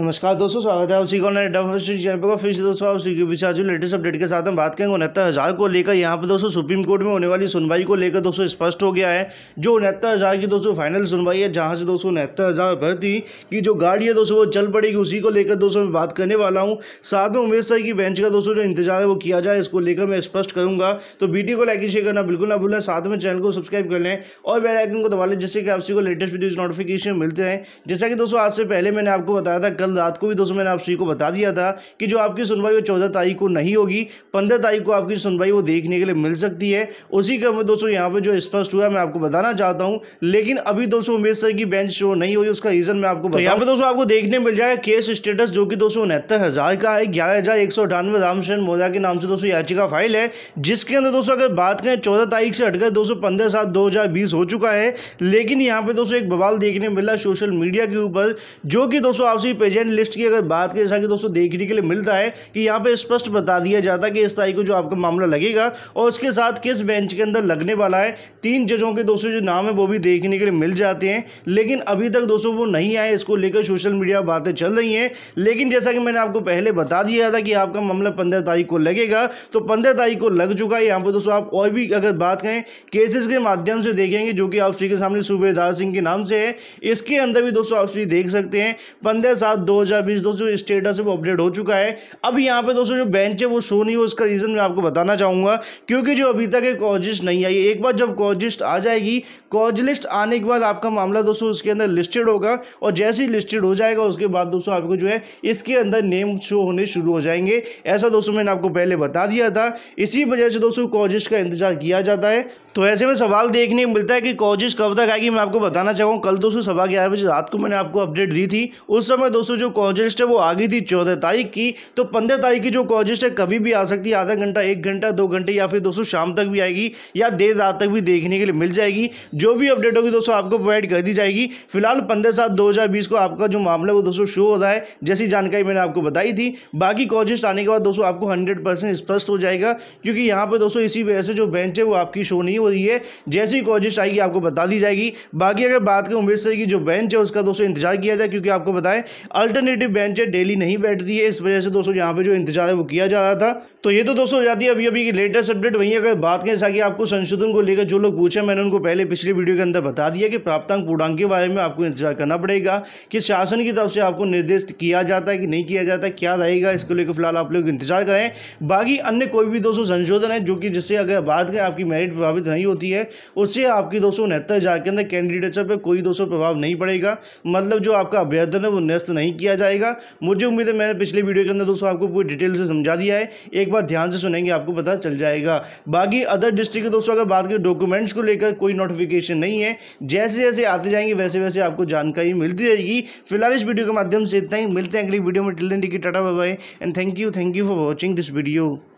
नमस्कार दोस्तों स्वागत है आप सीखो नए चैनल पर फिर से दोस्तों आप सीखिए पीछे आज लेटेस्ट अपडेट के साथ हम बात करेंगे उनहत्तर हज़ार को लेकर यहाँ पर दोस्तों सुप्रीम कोर्ट में होने वाली सुनवाई को लेकर दोस्तों स्पष्ट हो गया है जो उनहत्तर हज़ार की दोस्तों फाइनल सुनवाई है जहाँ से दोस्तों उनहत्तर हज़ार भर्ती की जो गाड़ी है दोस्तों वो चल पड़ेगी उसी को लेकर दोस्तों मैं बात करने वाला हूँ साथ में उमेश सर की बेंच का दोस्तों जो इंतजार है वो किया जाए इसको लेकर मैं स्पष्ट करूँगा तो वीडियो को लाइक शेयर करना बिल्कुल ना भूलें साथ में चैनल को सब्सक्राइब कर लें और बेलाइकन को दबा लें जिससे कि आप सी को लेटेस्ट वीडियो नोटिफिकेशन मिलते हैं जैसा कि दोस्तों आज से पहले मैंने आपको बताया था कल कल रात को भी दोस्तों मैंने आप सभी को बता दिया था कि जो आपकी सुनवाई वो चौदह तारीख को नहीं होगी पंद्रह तारीख को आपकी सुनवाई वो देखने के लिए मिल सकती है उसी क्रम में दोस्तों यहाँ पर जो स्पष्ट हुआ मैं आपको बताना चाहता हूँ लेकिन अभी दोस्तों उमेश सर की बेंच शो नहीं हुई उसका रीजन मैं आपको तो यहाँ पर दोस्तों आपको देखने मिल जाएगा केस स्टेटस जो कि दो सौ का है ग्यारह हज़ार एक सौ अठानवे रामचंद्र मोदा के नाम से दोस्तों याचिका फाइल है जिसके अंदर दोस्तों अगर बात करें चौदह तारीख से हटकर दोस्तों पंद्रह सात दो हज़ार बीस हो चुका है लेकिन यहाँ पे दोस्तों एक बवाल देखने मिला सोशल मीडिया के ऊपर जो कि दोस्तों आपसी पेशेंट लिस्ट की अगर बात की जैसा कि दोस्तों देखने के लिए मिलता है कि यहाँ पर स्पष्ट बता दिया जाता है कि इस तारीख को जो आपका मामला लगेगा और उसके साथ किस बेंच के अंदर लगने वाला है तीन जजों के दोस्तों जो नाम है वो भी देखने के लिए मिल जाते हैं लेकिन अभी तक दोस्तों वो नहीं आए इसको लेकर सोशल मीडिया बातें चल रही हैं लेकिन जैसा कि मैंने आपको पहले बता दिया था कि आपका मामला पंद्रह तारीख को लगेगा तो पंद्रह तारीख को लग चुका है यहाँ पर दोस्तों आप और भी अगर बात करें केसेस के माध्यम से देखेंगे जो कि आप श्री के सामने सूबेदार सिंह के नाम से है इसके अंदर भी दोस्तों आप देख सकते हैं पंद्रह सात दो हज़ार बीस दोस्तों स्टेटस है वो अपडेट हो चुका है अब यहाँ पे दोस्तों जो बेंच है वो शो नहीं हो उसका रीज़न मैं आपको बताना चाहूंगा क्योंकि जो अभी तक एक कॉजिस्ट नहीं आई एक बार जब कॉजिस्ट आ जाएगी कॉज लिस्ट आने के बाद आपका मामला दोस्तों उसके अंदर लिस्टेड होगा और जैसे ही लिस्टेड हो जाएगा उसके बाद दोस्तों आपको जो है इसके अंदर नेम शो होने शुरू हो जाएंगे ऐसा दोस्तों मैंने आपको पहले बता दिया था इसी वजह से दोस्तों कॉजिस्ट का इंतजार किया जाता है तो ऐसे में सवाल देखने मिलता है कि कॉजिस्ट कब तक आएगी मैं आपको बताना चाहूँगा कल दोस्तों सवा ग्यारह बजे रात को मैंने आपको अपडेट दी थी उस समय दोस्तों दोस्तों जो कॉजिस्ट है वो आ गई थी चौदह तारीख की तो पंद्रह तारीख की जो कॉजिस्ट है कभी भी आ सकती है आधा घंटा एक घंटा दो घंटे या फिर दोस्तों शाम तक भी आएगी या देर रात तक भी देखने के लिए मिल जाएगी जो भी अपडेट होगी दोस्तों आपको प्रोवाइड कर दी जाएगी फिलहाल पंद्रह सात दो को आपका जो मामला वो दोस्तों शो हो रहा है जैसी जानकारी मैंने आपको बताई थी बाकी कॉजिस्ट आने के बाद दोस्तों आपको हंड्रेड स्पष्ट हो जाएगा क्योंकि यहाँ पर दोस्तों इसी वजह से जो बेंच है वो आपकी शो नहीं हो रही है जैसी कॉजिस्ट आएगी आपको बता दी जाएगी बाकी अगर बात करें उमेश सर की जो बेंच है उसका दोस्तों इंतजार किया जाए क्योंकि आपको बताएं अल्टरनेटिव है डेली नहीं बैठती है इस वजह से दोस्तों यहाँ पे जो इंतजार है वो किया जा रहा था तो ये तो दोस्तों हो जाती है अभी अभी की लेटेस्ट अपडेट वहीं अगर बात करें ताकि आपको संशोधन को लेकर जो लोग पूछे मैंने उनको पहले पिछली वीडियो के अंदर बता दिया कि प्राप्तांक पूर्णांक के बारे में आपको इंतजार करना पड़ेगा कि शासन की तरफ से आपको निर्देश किया जाता है कि नहीं किया जाता क्या रहेगा इसको लेकर फिलहाल आप लोग इंतजार करें बाकी अन्य कोई भी दोस्तों संशोधन है जो कि जिससे अगर बात करें आपकी मेरिट प्रभावित नहीं होती है उससे आपकी दोस्तों उनहत्तर हजार के अंदर कैंडिडेट पर कोई दोस्तों प्रभाव नहीं पड़ेगा मतलब जो आपका अभ्यर्थन है वो न्यस्त नहीं नहीं किया जाएगा मुझे उम्मीद है मैंने पिछले वीडियो के अंदर दोस्तों आपको पूरी डिटेल से समझा दिया है एक बार ध्यान से सुनेंगे आपको पता चल जाएगा बाकी अदर डिस्ट्रिक्ट के दोस्तों अगर बात करें डॉक्यूमेंट्स को लेकर कोई नोटिफिकेशन नहीं है जैसे जैसे आते जाएंगे वैसे वैसे आपको जानकारी मिलती रहेगी फिलहाल इस वीडियो के माध्यम से इतना ही मिलते हैं अगली वीडियो में till then tata bye and thank you thank you for watching this video